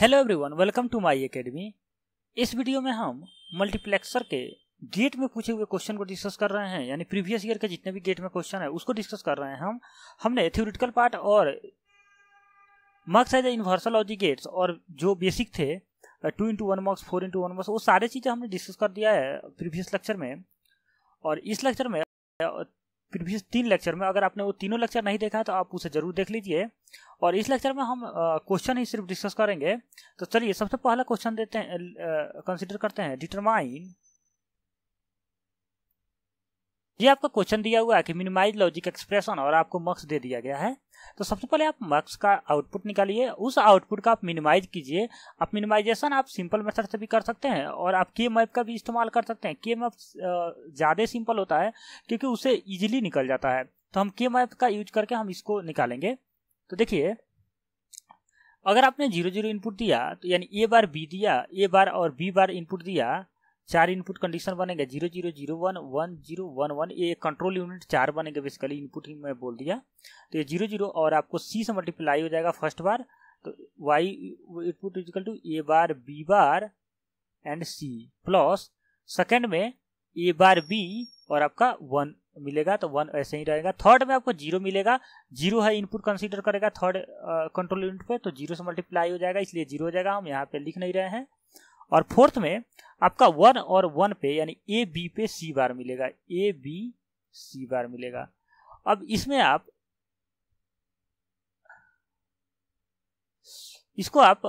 hello everyone welcome to my academy इस video में हम मल्टीप्लेक्सर के गेट में पूछे हुए क्वेश्चन को डिस्कस कर रहे हैं यानी प्रीवियस ईयर के जितने भी गेट में क्वेश्चन है उसको डिस्कस कर रहे हैं हम हमने थ्योरिटिकल पार्ट और mux as universal of the gates और जो बेसिक थे two into one mux four into one mux वो सारे चीज़ें हमने डिस्कस कर दिया है प्रीवियस लेक्चर में और इस लेक्चर में प्रीवियस तीन लेक्चर में अगर आपने वो तीनों लेक्चर नहीं देखा है तो आप उसे ज़रूर देख लीजिए और इस लेक्चर में हम क्वेश्चन ही सिर्फ डिस्कस करेंगे तो चलिए सबसे पहला क्वेश्चन देते हैं कंसिडर करते हैं डिटरमाइन ये आपका क्वेश्चन दिया हुआ है कि मिनिमाइज लॉजिक एक्सप्रेशन और आपको मार्क्स दे दिया गया है तो सबसे पहले आप मार्क्स का आउटपुट निकालिए उस आउटपुट का आप मिनिमाइज कीजिए आप मिनिमाइजेशन आप सिंपल मेथड से भी कर सकते हैं और आप के मैप का भी इस्तेमाल कर सकते हैं के मैप ज़्यादा सिंपल होता है क्योंकि उसे ईजिली निकल जाता है तो हम के मैप का यूज करके हम इसको निकालेंगे तो देखिए अगर आपने जीरो जीरो इनपुट दिया तो यानी ए बार बी दिया ए बार और बी बार इनपुट दिया चार इनपुट कंडीशन बनेगा zero zero zero one one zero one one ये कंट्रोल यूनिट चार बनेगा बेसिकली इनपुट ही मैं बोल दिया तो ये जीरो जीरो और आपको सी से मल्टीप्लाई हो जाएगा फर्स्ट बार तो Y input equal to A bar B bar and C plus second में ए बार बी और आपका वन मिलेगा तो वन ऐसे ही रहेगा थर्ड में आपको जीरो मिलेगा जीरो है इनपुट कंसीडर करेगा थर्ड कंट्रोल यूनिट पे तो जीरो से मल्टीप्लाई हो जाएगा इसलिए जीरो हो जाएगा हम यहाँ पे लिख नहीं रहे हैं और फोर्थ में आपका वन और वन पे यानी ए बी पे सी बार मिलेगा ए बी सी बार मिलेगा अब इसमें आप इसको आप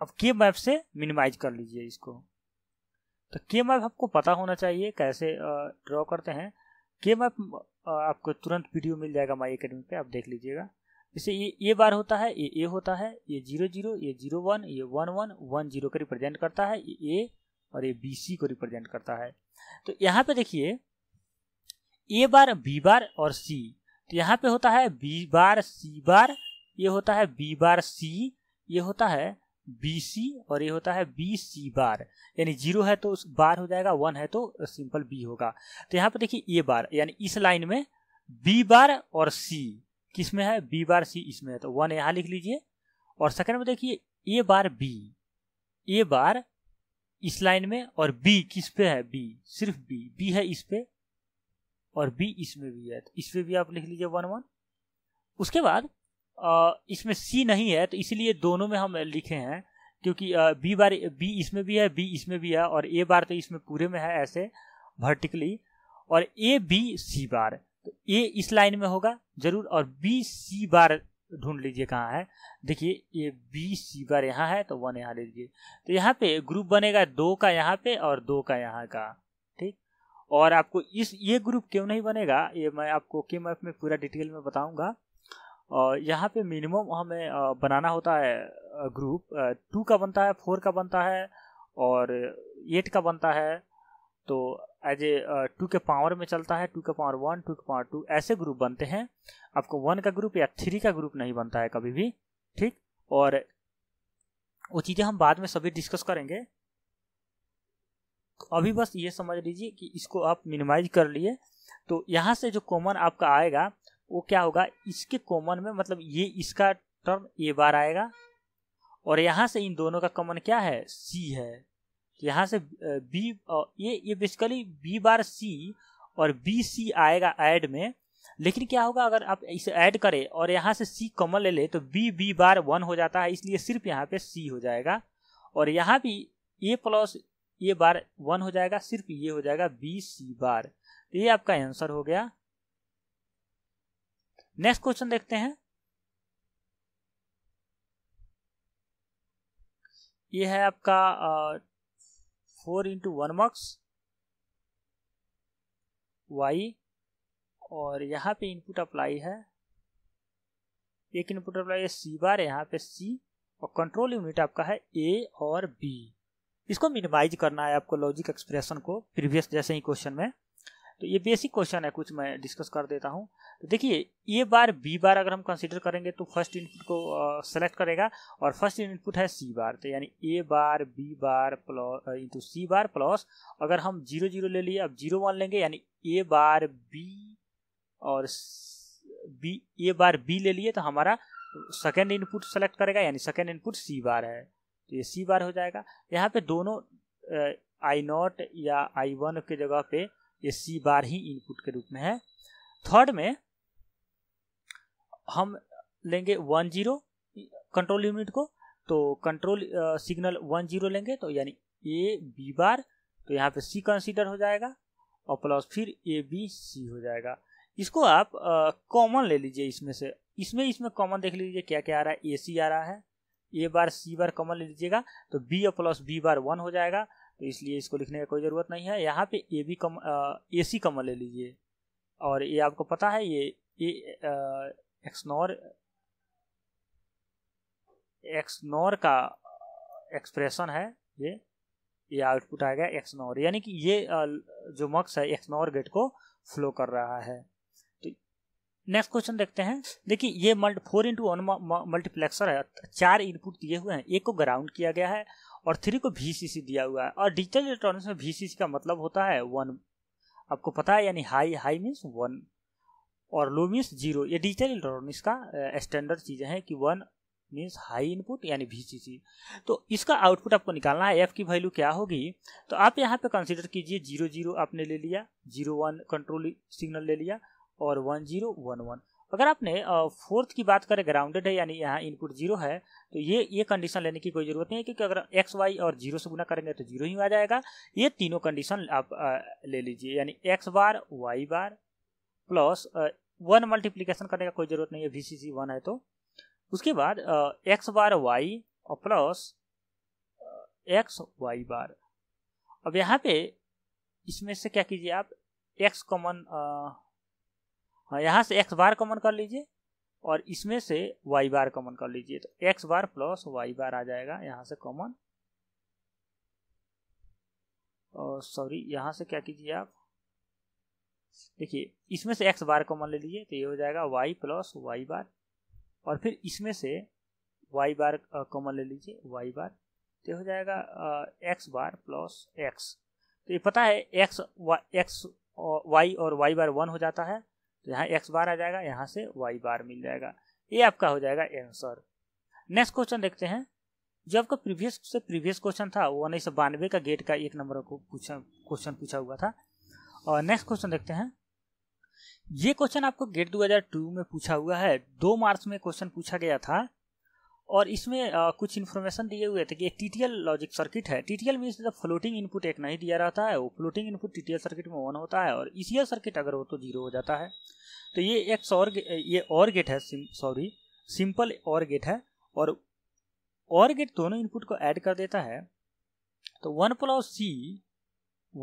अब के मैप से मिनिमाइज कर लीजिए इसको तो के मैप आपको पता होना चाहिए कैसे ड्रॉ करते हैं के मैप आपको तुरंत वीडियो मिल जाएगा माई अकेडमी पे आप देख लीजिएगा इसे ये ए बार होता है ये ए होता है ये जीरो जीरो ये जीरो वन ये वन वन वन जीरो को रिप्रेजेंट करता है ये ए और ये बी सी को रिप्रेजेंट करता है तो यहाँ पे देखिए ए बार बी बार और सी तो यहाँ पे होता है बी बार सी बार ये होता है बी बार सी ये होता है बी सी और ये होता है बी सी बार यानी जीरो है तो उस बार हो जाएगा वन है तो सिंपल बी होगा तो यहाँ पे देखिए ए बार यानी इस लाइन में बी बार और सी किस में है बी बार सी इसमें है तो वन यहाँ लिख लीजिए और सेकंड में देखिए ए बार बी ए बार इस लाइन में और बी किस पे है बी सिर्फ बी बी है इस पे और बी इसमें भी है तो इस पे भी आप लिख लीजिए वन वन उसके बाद इसमें सी नहीं है तो इसलिए दोनों में हम लिखे हैं क्योंकि बी बार बी इसमें भी है बी इसमें भी है और ए बार तो इसमें पूरे में है ऐसे वर्टिकली और ए बी सी बार तो ए इस लाइन में होगा जरूर और बी सी बार ढूंढ लीजिए कहाँ है देखिए ये बी सी बार यहाँ है तो वन यहाँ ले लीजिए तो यहाँ पे ग्रुप बनेगा दो का यहाँ पे और दो का यहाँ का ठीक और आपको इस ये ग्रुप क्यों नहीं बनेगा ये मैं आपको के मैप में पूरा डिटेल में बताऊंगा और यहाँ पे मिनिमम हमें बनाना होता है ग्रुप टू का बनता है फोर का बनता है और एट का बनता है तो एज ए टू के पावर में चलता है टू के पावर वन टू के पावर टू ऐसे ग्रुप बनते हैं आपको वन का ग्रुप या थ्री का ग्रुप नहीं बनता है कभी भी ठीक और वो चीज़ें हम बाद में सभी डिस्कस करेंगे अभी बस ये समझ लीजिए कि इसको आप मिनिमाइज कर लिए तो यहाँ से जो कॉमन आपका आएगा वो क्या होगा इसके कॉमन में मतलब ये इसका टर्म ए बार आएगा और यहाँ से इन दोनों का कॉमन क्या है सी है यहाँ से बी ये ये बेसिकली बी बार सी और बी सी आएगा ऐड में लेकिन क्या होगा अगर आप इसे ऐड करें और यहाँ से सी कॉमन ले ले तो बी बी बार वन हो जाता है इसलिए सिर्फ यहाँ पे सी हो जाएगा और यहाँ भी ए प्लस ए बार वन हो जाएगा सिर्फ ये हो जाएगा बी सी बार तो ये आपका आंसर हो गया नेक्स्ट क्वेश्चन देखते हैं ये है आपका four into one mux Y और यहाँ पे इनपुट अप्लाई है एक इनपुट अप्लाई है सी बार यहाँ पे सी और कंट्रोल यूनिट आपका है ए और बी इसको मिनिमाइज करना है आपको लॉजिक एक्सप्रेशन को प्रीवियस जैसे ही क्वेश्चन में तो ये बेसिक क्वेश्चन है कुछ मैं डिस्कस कर देता हूँ तो देखिए ये बार बी बार अगर हम कंसिडर करेंगे तो फर्स्ट इनपुट को सेलेक्ट करेगा और फर्स्ट इनपुट है सी बार तो यानी A bar B bar plus into C bar plus अगर हम जीरो जीरो ले लिए अब जीरो वन लेंगे यानी ए बार बी और बी ए बार बी ले लिए तो हमारा सेकेंड इनपुट सेलेक्ट करेगा यानी सेकेंड इनपुट सी बार है तो ये सी बार हो जाएगा यहाँ पे दोनों आई नॉट या आई वन के जगह पे ये सी बार ही इनपुट के रूप में है थर्ड में हम लेंगे वन जीरो कंट्रोल यूनिट को तो कंट्रोल सिग्नल वन जीरो लेंगे तो यानी ए बी बार तो यहाँ पे सी कंसीडर हो जाएगा और प्लस फिर ए बी सी हो जाएगा इसको आप कॉमन ले लीजिए इसमें से इसमें इसमें कॉमन देख लीजिए क्या क्या आ रहा है ए सी आ रहा है A bar C bar common ले लीजिएगा तो बी और प्लस बी बार वन हो जाएगा तो इसलिए इसको लिखने का कोई ज़रूरत नहीं है यहाँ पे ए बी कम ए सी कमल ले लीजिए और ये आपको पता है ये ए एक्सनोर एक्सनोर का एक्सप्रेशन है ये ये आउटपुट आएगा एक्सनोर यानी कि ये जो मक्स है एक्सनोर गेट को फ्लो कर रहा है तो नेक्स्ट क्वेश्चन देखते हैं देखिए ये mult four into one multiplexer है चार इनपुट दिए हुए हैं एक को ग्राउंड किया गया है और थ्री को वी दिया हुआ है और डिजिटल इलेक्ट्रॉनिक्स में वी का मतलब होता है वन आपको पता है यानी हाई हाई मीन्स वन और लो मीन्स जीरो ये डिजिटल इलेक्ट्रॉनिक्स का स्टैंडर्ड चीज़ें हैं कि वन मीन्स हाई इनपुट यानी वी तो इसका आउटपुट आपको निकालना है एफ की वैल्यू क्या होगी तो आप यहाँ पे कंसिडर कीजिए जीरो जीरो आपने ले लिया जीरो वन कंट्रोल सिग्नल ले लिया और वन जीरो वन वन अगर आपने फोर्थ की बात करें ग्राउंडेड है यानी यहाँ इनपुट जीरो है तो ये ये कंडीशन लेने की कोई ज़रूरत नहीं है क्योंकि अगर एक्स वाई और जीरो से गुना करेंगे तो जीरो ही आ जाएगा ये तीनों कंडीशन आप ले लीजिए यानी X bar Y bar plus one multiplication करने का कोई ज़रूरत नहीं है वी सी सी वन है तो उसके बाद एक्स बार वाई और प्लस एक्स वाई बार अब यहाँ पे इसमें से क्या कीजिए आप एक्स कॉमन हाँ यहाँ से एक्स बार कॉमन कर लीजिए और इसमें से वाई बार कॉमन कर लीजिए तो X bar plus Y bar आ जाएगा यहाँ से कॉमन और सॉरी यहाँ से क्या कीजिए आप देखिए इसमें से एक्स बार कॉमन ले लीजिए तो ये हो जाएगा वाई प्लस वाई बार और फिर इसमें से वाई बार कॉमन ले लीजिए वाई बार तो हो जाएगा एक्स बार प्लस एक्स तो ये पता है एक्स एक्स वाई और वाई बार वन हो जाता है तो यहाँ एक्स बार आ जाएगा यहाँ से वाई बार मिल जाएगा ये आपका हो जाएगा आंसर नेक्स्ट क्वेश्चन देखते हैं जो आपका प्रीवियस से प्रीवियस क्वेश्चन था वो उन्नीस सौ बानवे का गेट का एक नंबर को पूछा क्वेश्चन पूछा हुआ था और नेक्स्ट क्वेश्चन देखते हैं ये क्वेश्चन आपको गेट 2002 में पूछा हुआ है दो मार्च में क्वेश्चन पूछा गया था और इसमें आ, कुछ इन्फॉर्मेशन दिए हुए थे कि टीटीएल लॉजिक सर्किट है टीटीएल मीन्स जब फ्लोटिंग इनपुट एक नहीं दिया रहता है वो फ्लोटिंग इनपुट टीटीएल सर्किट में वन होता है और ईसीएल सर्किट अगर हो तो जीरो हो जाता है तो ये एक सौर ये और गेट है सॉरी सिंपल और गेट है और और गेट दोनों इनपुट को ऐड कर देता है तो वन प्लस सी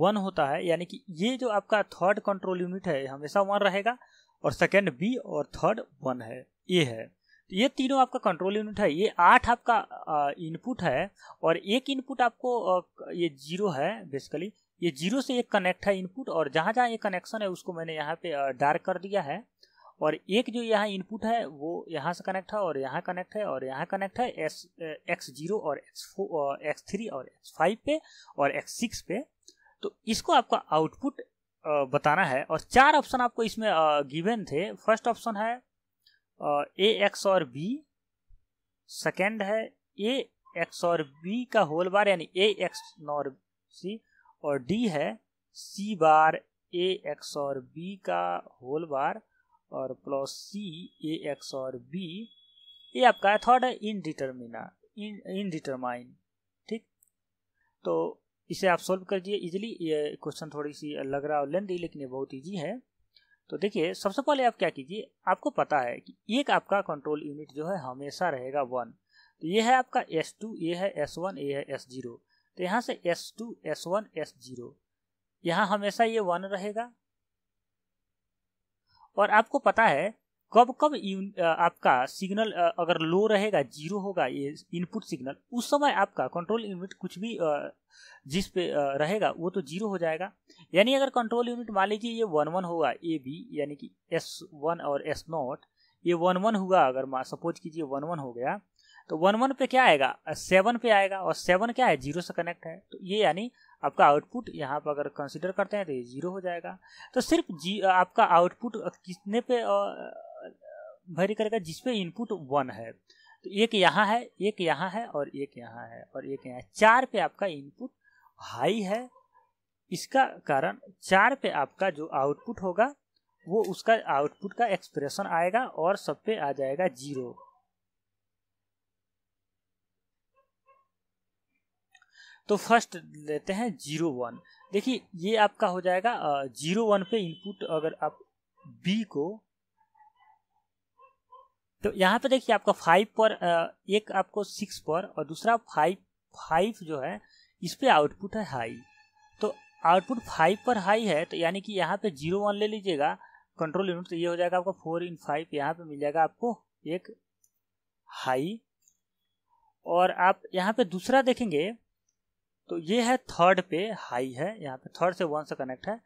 वन होता है यानी कि ये जो आपका थर्ड कंट्रोल यूनिट है हमेशा वन रहेगा और सेकेंड बी और थर्ड वन है ए है तो ये तीनों आपका कंट्रोल यूनिट है ये आठ आपका इनपुट है और एक इनपुट आपको ये जीरो है बेसिकली ये जीरो से एक कनेक्ट है इनपुट और जहाँ जहाँ ये कनेक्शन है उसको मैंने यहाँ पे डार्क कर दिया है और एक जो यहाँ इनपुट है वो यहाँ से कनेक्ट है और यहाँ कनेक्ट है और यहाँ कनेक्ट है एस एक्स जीरो और एक्स फोर एक्स थ्री और एक्स फाइव पे और एक्स सिक्स पे तो इसको आपका आउटपुट बताना है और चार ऑप्शन आपको इसमें गिवन थे फर्स्ट ऑप्शन है ए एक्स और बी सेकेंड है ए एक्स और बी का होल बार यानी ए एक्स नॉर सी और डी है सी बार ए एक्स और बी का होल बार और प्लस सी ए एक्स और बी ये आपका है थर्ड है इनडिटर्मिना इन डिटरमाइन ठीक तो इसे आप सॉल्व कर दिए इजिली ये क्वेश्चन थोड़ी सी लग रहा है लेंदी लेकिन ये बहुत ईजी है तो देखिए सबसे पहले आप क्या कीजिए आपको पता है कि एक आपका कंट्रोल यूनिट जो है हमेशा रहेगा वन तो ये है आपका एस टू ये है एस वन ये है एस जीरो तो यहाँ से S two S one S zero यहाँ हमेशा ये वन रहेगा और आपको पता है कब कब आपका सिग्नल अगर लो रहेगा जीरो होगा ये इनपुट सिग्नल उस समय आपका कंट्रोल यूनिट कुछ भी जिस पे रहेगा वो तो जीरो हो जाएगा यानी अगर कंट्रोल यूनिट मान लीजिए ये वन वन होगा ए बी यानी कि एस वन और एस नॉट ये वन वन हुआ अगर सपोज कीजिए वन वन हो गया तो वन वन पे क्या आएगा सेवन पे आएगा और सेवन क्या है जीरो से कनेक्ट है तो ये यानी आपका आउटपुट यहाँ पर अगर कंसिडर करते हैं तो ये जीरो हो जाएगा तो सिर्फ जी आपका आउटपुट कितने पे आ, वेरी करेगा जिसपे इनपुट वन है तो एक यहाँ है एक यहाँ है और एक यहाँ है और एक यहाँ चार पे आपका इनपुट हाई है इसका कारण चार पे आपका जो आउटपुट होगा वो उसका आउटपुट का एक्सप्रेशन आएगा और सब पे आ जाएगा जीरो तो फर्स्ट लेते हैं जीरो वन देखिए ये आपका हो जाएगा जीरो वन पे इनपुट अगर आप बी को तो यहाँ पे देखिए आपका फाइव पर एक आपको सिक्स पर और दूसरा फाइव फाइव जो है इस तो पर आउटपुट है हाई तो आउटपुट फाइव पर हाई है तो यानी कि यहाँ पे जीरो वन ले लीजिएगा कंट्रोल यूनिट तो ये हो जाएगा आपका फोर इन फाइव यहाँ पे मिल जाएगा आपको एक हाई और आप यहाँ पे दूसरा देखेंगे तो ये है थर्ड पे हाई है यहाँ पे थर्ड से वन से कनेक्ट है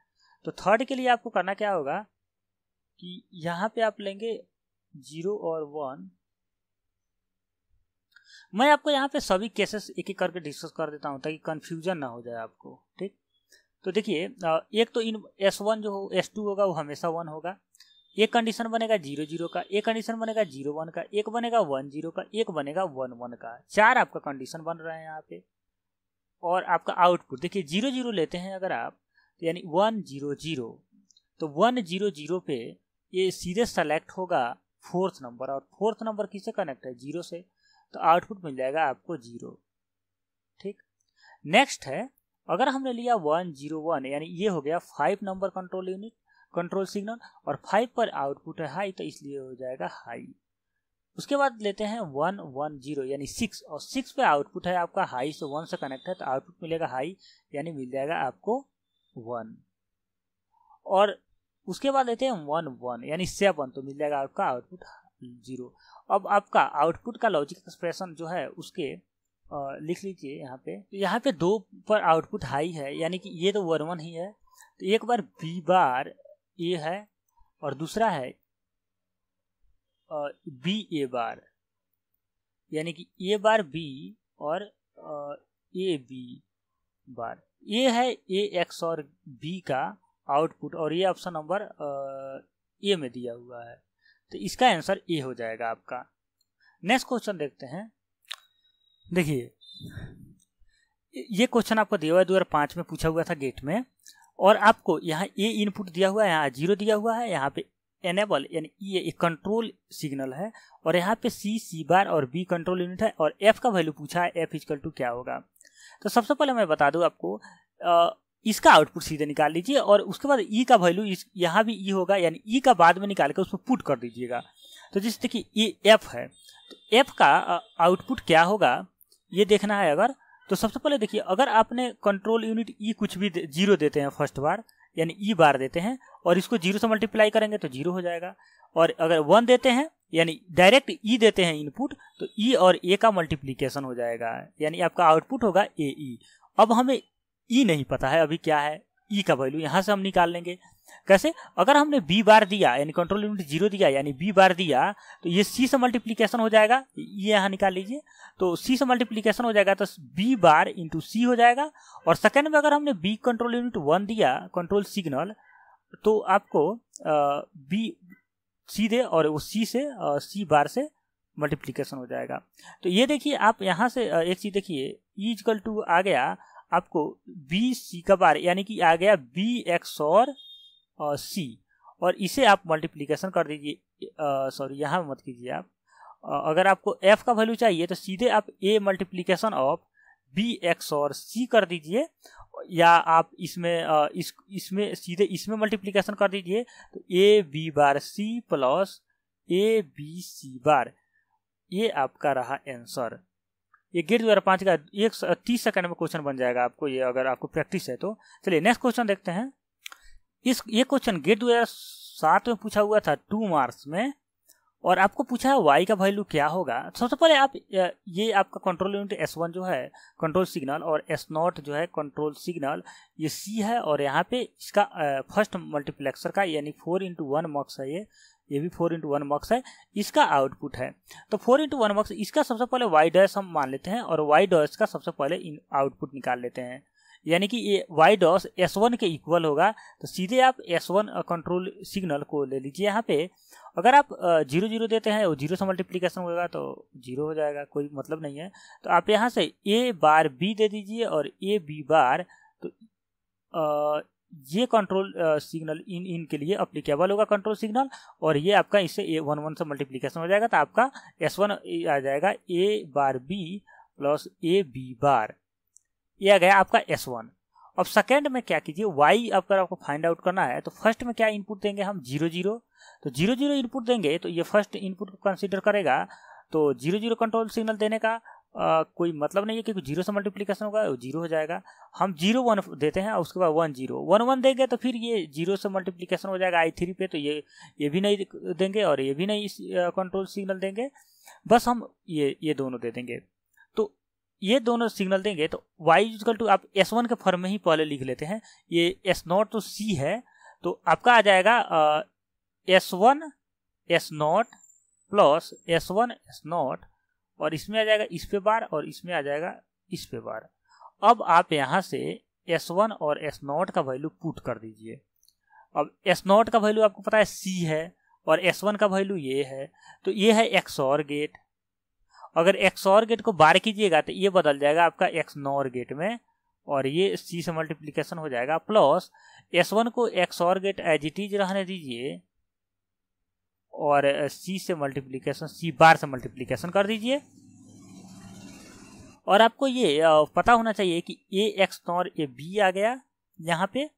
तो थर्ड के लिए आपको करना क्या होगा कि यहाँ पे आप लेंगे जीरो और वन मैं आपको यहाँ पे सभी केसेस एक एक करके डिस्कस कर देता हूँ ताकि कन्फ्यूजन ना हो जाए आपको ठीक तो देखिए एक तो इन एस वन जो हो एस टू होगा वो हमेशा वन होगा एक कंडीशन बनेगा जीरो जीरो का एक कंडीशन बनेगा जीरो वन का एक बनेगा वन जीरो का एक बनेगा वन वन का चार आपका कंडीशन बन रहा है यहाँ पे और आपका आउटपुट देखिए जीरो जीरो लेते हैं अगर आप तो यानी वन जीरो जीरो तो वन जीरो जीरो पे ये सीधे सेलेक्ट होगा फोर्थ नंबर और फोर्थ नंबर किसे कनेक्ट है जीरो से तो आउटपुट मिल जाएगा आपको जीरो ठीक नेक्स्ट है अगर हमने लिया वन जीरो वन यानी ये हो गया five number control unit control signal और फाइव पर आउटपुट है हाई तो इसलिए हो जाएगा हाई उसके बाद लेते हैं वन वन जीरो यानी सिक्स और सिक्स पे आउटपुट है आपका हाई से वन से कनेक्ट है तो आउटपुट मिलेगा हाई यानी मिल जाएगा आपको वन और उसके बाद लेते हैं वन वन यानी सेवन तो मिल जाएगा आपका आउटपुट जीरो अब आपका आउटपुट का लॉजिक एक्सप्रेशन जो है उसके आ, लिख लीजिए यहाँ पे तो यहाँ पे दो पर आउटपुट हाई है यानी कि ये तो वन वन ही है तो एक बार बी बार ए है और दूसरा है बी ए बार यानी कि ए बार बी और ए बी बार ए है ए एक्स और बी का आउटपुट और ये ऑप्शन नंबर ए में दिया हुआ है तो इसका आंसर ए हो जाएगा आपका नेक्स्ट क्वेश्चन देखते हैं देखिए ये क्वेश्चन आपको दिया हुआ है दो हज़ार पांच में पूछा हुआ था गेट में और आपको यहाँ ए इनपुट दिया हुआ है यहाँ जीरो दिया हुआ है यहाँ पे एनेबल यानी ये एक कंट्रोल सिग्नल है और यहाँ पे सी सी बार और बी कंट्रोल यूनिट है और एफ का वैल्यू पूछा है एफ इजकल टू क्या होगा तो सबसे पहले मैं बता दू आपको इसका आउटपुट सीधे निकाल लीजिए और उसके बाद ई e का वैल्यू इस यहाँ भी ई e होगा यानी ई e का बाद में निकाल कर उसमें पुट कर दीजिएगा तो जैसे देखिए ई एफ है तो एफ का आउटपुट क्या होगा ये देखना है अगर तो सबसे पहले देखिए अगर आपने कंट्रोल यूनिट ई कुछ भी जीरो देते हैं फर्स्ट बार यानी ई बार देते हैं और इसको जीरो से मल्टीप्लाई करेंगे तो जीरो हो जाएगा और अगर वन देते हैं यानी डायरेक्ट ई देते हैं इनपुट तो ई और ए का मल्टीप्लीकेशन हो जाएगा यानी आपका आउटपुट होगा ए ई अब हमें ई नहीं पता है अभी क्या है ई का वैल्यू यहाँ से हम निकाल लेंगे कैसे अगर हमने बी बार दिया यानी कंट्रोल यूनिट जीरो दिया यानी बी बार दिया तो ये सी से मल्टीप्लीकेशन हो जाएगा ये यहाँ निकाल लीजिए तो सी से मल्टीप्लीकेशन हो जाएगा तो बी बार इंटू सी हो जाएगा और सेकेंड में अगर हमने बी कंट्रोल यूनिट वन दिया कंट्रोल सिग्नल तो आपको बी सी दे और वो सी से सी बार से मल्टीप्लीकेशन हो जाएगा तो ये देखिए आप यहाँ से एक चीज़ देखिए इजकल e टू आ गया आपको बी सी का बार यानी कि आ गया बी एक्स और सी और इसे आप मल्टीप्लीकेशन कर दीजिए सॉरी यहाँ मत कीजिए आप आ, अगर आपको एफ का वैल्यू चाहिए तो सीधे आप A multiplication of B X और सी कर दीजिए या आप इसमें आ, इस इसमें सीधे इसमें मल्टीप्लीकेशन कर दीजिए तो A B bar C plus A B C bar ये आपका रहा आंसर ये गेट हजार पाँच का एक तीस सेकंड में क्वेश्चन बन जाएगा आपको ये अगर आपको प्रैक्टिस है तो चलिए नेक्स्ट क्वेश्चन देखते हैं इस ये क्वेश्चन गेट दो हज़ार सात में पूछा हुआ था टू मार्क्स में और आपको पूछा है वाई का वैल्यू क्या होगा सबसे पहले आप ये आपका कंट्रोल यूनिट एस वन जो है कंट्रोल सिग्नल और एस नॉट जो है कंट्रोल सिग्नल ये सी है और यहाँ पे इसका फर्स्ट मल्टीप्लेक्सर का यानी फोर इंटू वन मार्क्स है ये ये भी फोर इंटू वन मार्क्स है इसका आउटपुट है तो फोर इंटू वन मक्स इसका सबसे पहले वाई डॉस हम मान लेते हैं और वाई डॉस का सबसे पहले आउटपुट निकाल लेते हैं यानी कि ये वाई डॉस एस वन के इक्वल होगा तो सीधे आप एस वन कंट्रोल सिग्नल को ले लीजिए यहाँ पे अगर आप जीरो uh, जीरो देते हैं और जीरो से मल्टीप्लीकेशन होगा तो जीरो हो जाएगा कोई मतलब नहीं है तो आप यहाँ से ए बार बी दे दीजिए और ए बी बार तो uh, ये कंट्रोल सिग्नल इन इन के लिए अप्लीकेबल होगा कंट्रोल सिग्नल और ये आपका इससे ए वन वन से मल्टीप्लीकेशन हो जाएगा तो आपका एस वन आ जाएगा A bar B plus A B bar ये आ गया आपका एस वन अब सेकेंड में क्या कीजिए वाई अगर आपको फाइंड आउट करना है तो फर्स्ट में क्या इनपुट देंगे हम जीरो जीरो तो जीरो जीरो इनपुट देंगे तो ये फर्स्ट इनपुट कंसिडर करेगा तो जीरो जीरो कंट्रोल सिग्नल देने का आ, कोई मतलब नहीं है क्योंकि जीरो से मल्टीप्लीकेशन होगा जीरो हो जाएगा हम जीरो वन देते हैं उसके बाद वन जीरो वन वन देंगे तो फिर ये जीरो से मल्टीप्लीकेशन हो जाएगा आई थ्री पे तो ये ये भी नहीं देंगे और ये भी नहीं कंट्रोल सिग्नल देंगे बस हम ये ये दोनों दे देंगे तो ये दोनों सिग्नल देंगे तो वाई इजकल टू आप एस वन के फॉर्म में ही पहले लिख लेते हैं ये एस नॉट तो सी है तो आपका आ जाएगा S one S not plus S one S not और इसमें आ जाएगा इस पे बार और इसमें आ जाएगा इस पे बार अब आप यहां से एस वन और एस नॉट का वैल्यू पुट कर दीजिए अब एस नॉट का वैल्यू आपको पता है सी है और एस वन का वैल्यू ये है तो ये है एक्स और गेट अगर एक्स और गेट को बार कीजिएगा तो ये बदल जाएगा आपका एक्स नॉर गेट में और ये सी से मल्टीप्लीकेशन हो जाएगा प्लस एस वन को एक्स और गेट एज इट इज रहने दीजिए और सी से मल्टीप्लीकेशन सी बार से मल्टीप्लीकेशन कर दीजिए और आपको ये पता होना चाहिए कि A X NOR A B आ गया यहाँ पे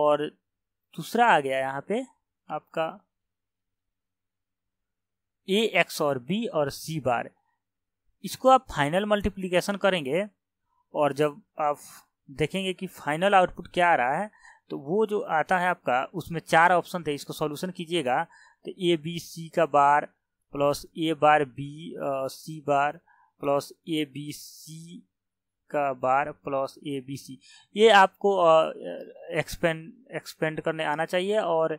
और दूसरा आ गया यहाँ पे आपका ए एक्स और बी और सी बार इसको आप फाइनल मल्टीप्लीकेशन करेंगे और जब आप देखेंगे कि फाइनल आउटपुट क्या आ रहा है तो वो जो आता है आपका उसमें चार ऑप्शन थे इसको सॉल्यूशन कीजिएगा तो ए बी सी का bar plus A bar B C bar plus A B C का बार प्लस ए बी सी ये आपको एक्सपेंड एक्सपेंड करने आना चाहिए और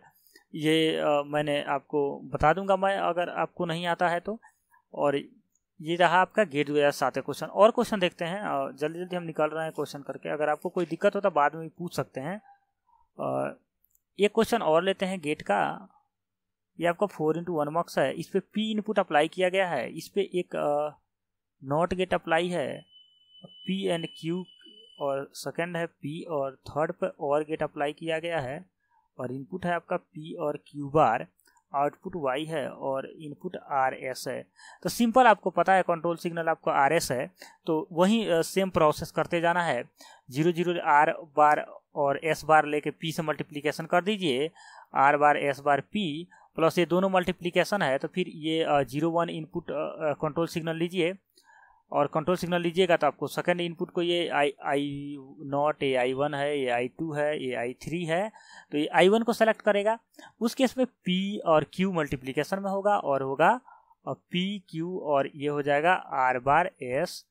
ये uh, मैंने आपको बता दूंगा मैं अगर आपको नहीं आता है तो और ये रहा आपका गेट दो हज़ार सात का क्वेश्चन और क्वेश्चन देखते हैं जल्दी जल्दी हम निकाल रहे हैं क्वेश्चन करके अगर आपको कोई दिक्कत हो तो बाद में भी पूछ सकते हैं एक क्वेश्चन और लेते हैं गेट का ये आपका फोर इंटू वन मार्क्स है इस पर पी इनपुट अप्लाई किया गया है इस पर एक नॉट गेट अप्लाई है पी एंड क्यू और सेकंड है पी और थर्ड पर और गेट अप्लाई किया गया है और इनपुट है आपका पी और क्यू बार आउटपुट वाई है और इनपुट आर एस है तो सिंपल आपको पता है कंट्रोल सिग्नल आपका आर एस है तो वही सेम प्रोसेस करते जाना है जीरो जीरो आर बार और एस बार लेके पी से मल्टीप्लीकेशन कर दीजिए R bar S bar P plus ये दोनों मल्टीप्लिकेशन है तो फिर ये zero one input control signal लीजिए और कंट्रोल सिग्नल लीजिएगा तो आपको सेकेंड इनपुट को ये आई आई नॉट ए आई वन है ए आई टू है ए आई थ्री है तो ये आई वन को सेलेक्ट करेगा उस केस में पी और क्यू मल्टीप्लिकेशन में होगा और होगा पी क्यू और ये हो जाएगा आर बार एस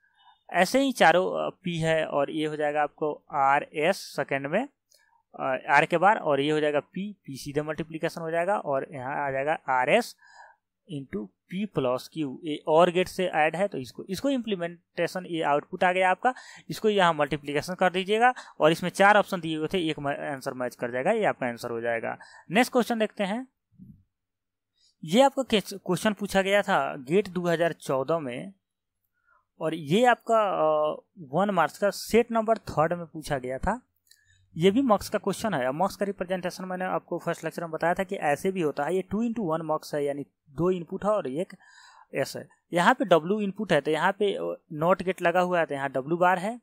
ऐसे ही चारों पी है और ये हो जाएगा आपको आर एस सेकेंड में आर के बार और ये हो जाएगा पी पी सीधा मल्टीप्लीकेशन हो जाएगा और यहाँ आ जाएगा R S into P plus Q ये और गेट से ऐड है तो इसको इसको इम्प्लीमेंटेशन ये आउटपुट आ गया आपका इसको यहाँ मल्टीप्लीकेशन कर दीजिएगा और इसमें चार ऑप्शन दिए हुए थे एक आंसर मैच कर जाएगा ये आपका आंसर हो जाएगा नेक्स्ट क्वेश्चन देखते हैं ये आपका क्वेश्चन पूछा गया था गेट 2014 में और ये आपका वन मार्च का सेट नंबर थर्ड में पूछा गया था ये भी मॉक्स का क्वेश्चन है मॉक्स का रिप्रेजेंटेशन मैंने आपको फर्स्ट लेक्चर में बताया था कि ऐसे भी होता है ये टू इंटू वन मॉक्स है यानी दो इनपुट है और एक एस है यहाँ पे डब्लू इनपुट है तो यहाँ पे नॉट गेट लगा हुआ है तो यहाँ डब्लू बार है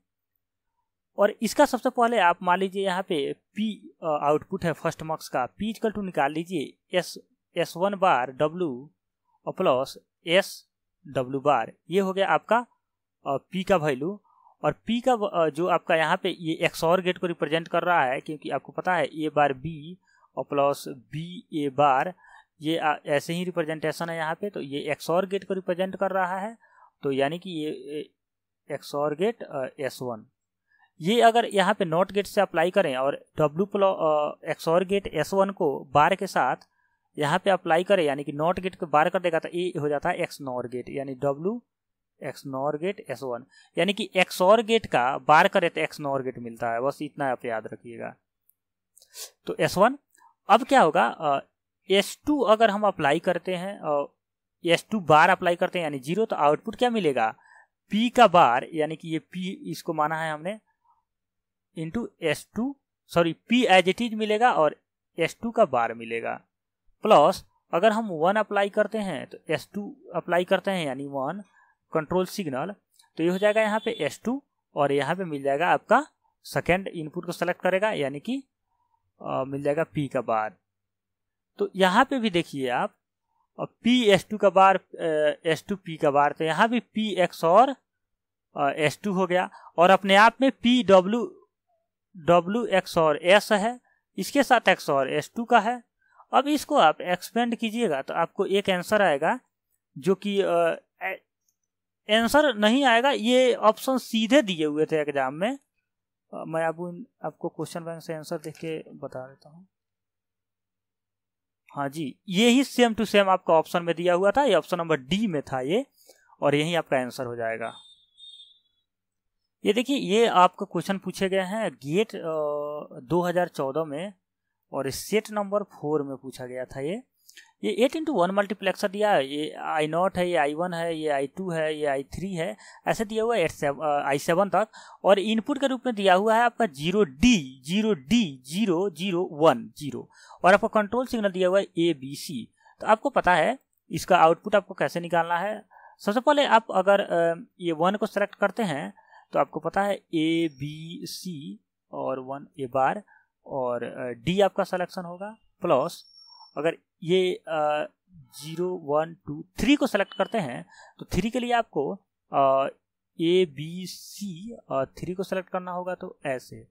और इसका सबसे पहले आप मान लीजिए यहाँ पे पी आउटपुट है फर्स्ट मॉक्स का पी इजकल टू निकाल लीजिए S S one bar W और प्लस एस डब्लू बार ये हो गया आपका पी का वैल्यू और पी का जो आपका यहाँ पे ये और गेट को रिप्रेजेंट कर रहा है क्योंकि आपको पता है ए बार बी और प्लस बी ए बार ये ऐसे ही रिप्रेजेंटेशन है यहाँ पे तो ये और गेट को रिप्रेजेंट कर रहा है तो यानी कि ये और गेट एस वन ये अगर यहाँ पे नॉट गेट से अप्लाई करें और डब्ल्यू और गेट एस वन को बार के साथ यहाँ पे अप्लाई करें यानी कि नॉट गेट को बार कर देगा तो ए हो जाता है एक्स नॉर गेट यानी W XNOR gate S one यानी कि एक्सॉर गेट का बार करे तो एक्सनॉर गेट मिलता है बस इतना आप याद रखिएगा तो एस वन अब क्या होगा एस टू अगर हम अप्लाई करते हैं एस टू बार अप्लाई करते हैं यानी जीरो तो आउटपुट क्या मिलेगा पी का बार यानी कि ये पी इसको माना है हमने into S two sorry P as it is मिलेगा और एस टू का बार मिलेगा प्लस अगर हम वन अप्लाई करते हैं तो एस टू अप्लाई करते हैं यानी वन कंट्रोल सिग्नल तो ये हो जाएगा यहाँ पे एस टू और यहाँ पे मिल जाएगा आपका सेकेंड इनपुट को सेलेक्ट करेगा यानी कि मिल जाएगा पी का बार तो यहाँ पे भी देखिए आप और पी एस टू का बार एस टू पी का बार तो यहाँ भी पी एक्स और एस टू हो गया और अपने आप में पी डब्ल्यू डब्ल्यू एक्स और एस है इसके साथ एक्स और एस टू का है अब इसको आप एक्सपेंड कीजिएगा तो आपको एक आंसर आएगा जो कि आंसर नहीं आएगा ये ऑप्शन सीधे दिए हुए थे एग्जाम में मैं अब आपको क्वेश्चन बैंक से आंसर देख के बता देता हूँ हाँ जी ये ही सेम टू सेम आपका ऑप्शन में दिया हुआ था ये ऑप्शन नंबर डी में था ये और यही आपका आंसर हो जाएगा ये देखिए ये आपका क्वेश्चन पूछे गए हैं गेट आ, 2014 में और सेट नंबर फोर में पूछा गया था ये ये एट इंटू वन मल्टीप्लेक्सर दिया है ये आई नॉट है ये आई वन है ये आई टू है ये आई थ्री है ऐसे दिया हुआ है एट सेवन आई सेवन तक और इनपुट के रूप में दिया हुआ है आपका zero D zero D zero zero one zero और आपका कंट्रोल सिग्नल दिया हुआ है ए बी सी तो आपको पता है इसका आउटपुट आपको कैसे निकालना है सबसे पहले आप अगर ये वन को सेलेक्ट करते हैं तो आपको पता है ए बी सी और वन ए बार और डी आपका सलेक्शन होगा प्लस अगर ये जीरो वन टू थ्री को सेलेक्ट करते हैं तो थ्री के लिए आपको ए बी सी और थ्री को सेलेक्ट करना होगा तो ऐसे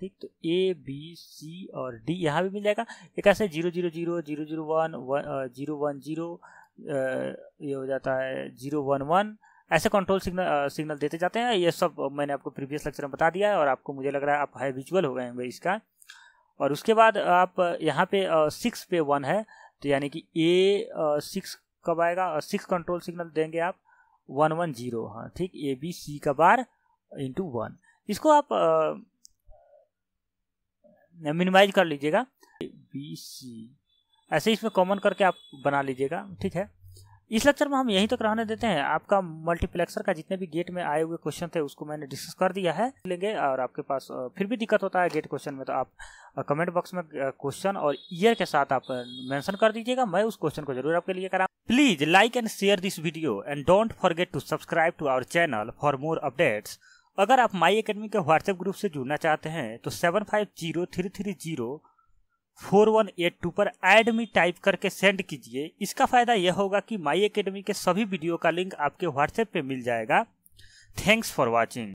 ठीक तो ए बी सी और डी यहाँ भी मिल जाएगा एक ऐसे zero zero zero zero zero one zero one zero ये हो जाता है जीरो वन वन ऐसे कंट्रोल सिग्नल सिग्नल देते जाते हैं ये सब मैंने आपको प्रीवियस लेक्चर में बता दिया है और आपको मुझे लग रहा है आप हाई विजुअल हो गए होंगे इसका और उसके बाद आप यहाँ पे सिक्स पे वन है तो यानी कि ए सिक्स कब आएगा और सिक्स कंट्रोल सिग्नल देंगे आप वन वन जीरो हाँ ठीक ए बी सी का बार इंटू वन इसको आप मिनिमाइज कर लीजिएगा बी सी ऐसे इसमें कॉमन करके आप बना लीजिएगा ठीक है इस लेक्चर में हम यहीं तक तो रहने देते हैं आपका मल्टीप्लेक्सर का जितने भी गेट में आए हुए क्वेश्चन थे उसको मैंने डिस्कस कर दिया है लेंगे और आपके पास फिर भी दिक्कत होता है गेट क्वेश्चन में तो आप कमेंट बॉक्स में क्वेश्चन और ईयर के साथ आप मेंशन कर दीजिएगा मैं उस क्वेश्चन को जरूर आपके लिए करा please like and share this video and don't forget to subscribe to our channel for more updates अगर आप माई अकेडमी के व्हाट्सएप ग्रुप से जुड़ना चाहते हैं तो seven five zero three three zero 4182 पर एड मी टाइप करके सेंड कीजिए इसका फायदा यह होगा कि माई एकेडमी के सभी वीडियो का लिंक आपके व्हाट्सएप पे मिल जाएगा थैंक्स फॉर वॉचिंग